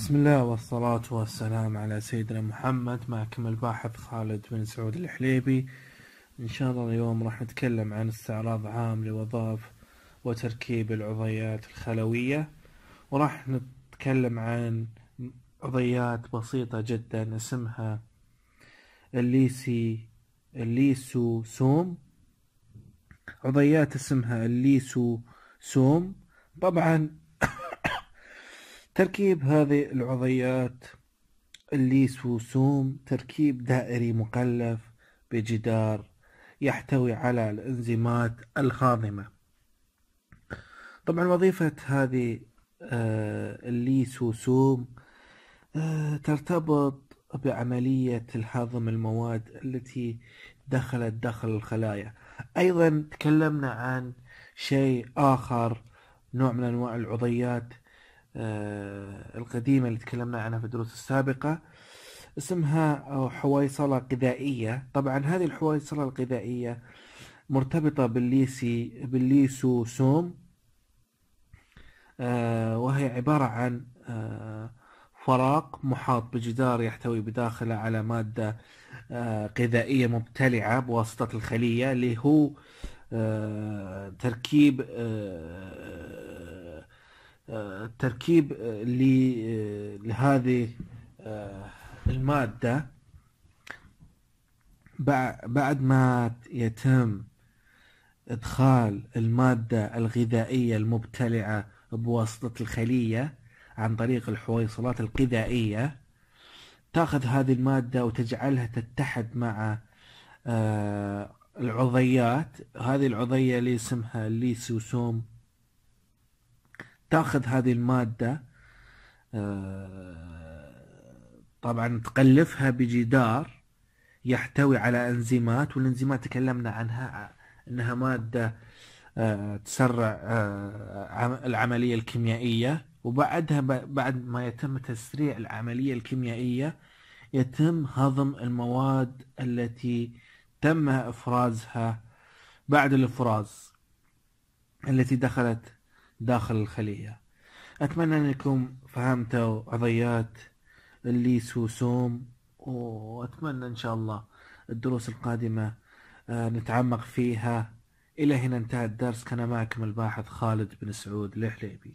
بسم الله والصلاة والسلام على سيدنا محمد معكم الباحث خالد بن سعود الحليبي إن شاء الله اليوم راح نتكلم عن استعراض عام لوظائف وتركيب العضيات الخلوية وراح نتكلم عن عضيات بسيطة جدا اسمها الليسي الليسو سوم عضيات اسمها الليسو سوم طبعا تركيب هذه العضيات الليسوسوم تركيب دائري مقلف بجدار يحتوي على الانزيمات الخاضمة طبعا وظيفة هذه آه، الليسوسوم آه، ترتبط بعملية الهضم المواد التي دخلت داخل الخلايا أيضا تكلمنا عن شيء آخر نوع من أنواع العضيات آه، القديمة اللي تكلمنا عنها في الدروس السابقة اسمها حويصلة غذائية طبعا هذه الحويصلة الغذائية مرتبطة بالليسي بالليسوسوم آه، وهي عبارة عن آه، فراق محاط بجدار يحتوي بداخله على مادة غذائية مبتلعة بواسطة الخلية اللي هو تركيب التركيب آه، آه، لهذه آه، المادة بعد ما يتم إدخال المادة الغذائية المبتلعة بواسطة الخلية عن طريق الحويصلات الغذائية تاخذ هذه المادة وتجعلها تتحد مع العضيات هذه العضية اللي اسمها الليسوسوم تاخذ هذه الماده آه، طبعا تقلفها بجدار يحتوي على انزيمات والانزيمات تكلمنا عنها انها ماده آه، تسرع آه، العمليه الكيميائيه وبعدها بعد ما يتم تسريع العمليه الكيميائيه يتم هضم المواد التي تم افرازها بعد الافراز التي دخلت داخل الخلية أتمنى أنكم فهمتوا عضيات الليسوسوم وأتمنى إن شاء الله الدروس القادمة آه، نتعمق فيها إلى هنا انتهى الدرس كان معكم الباحث خالد بن سعود الحليبي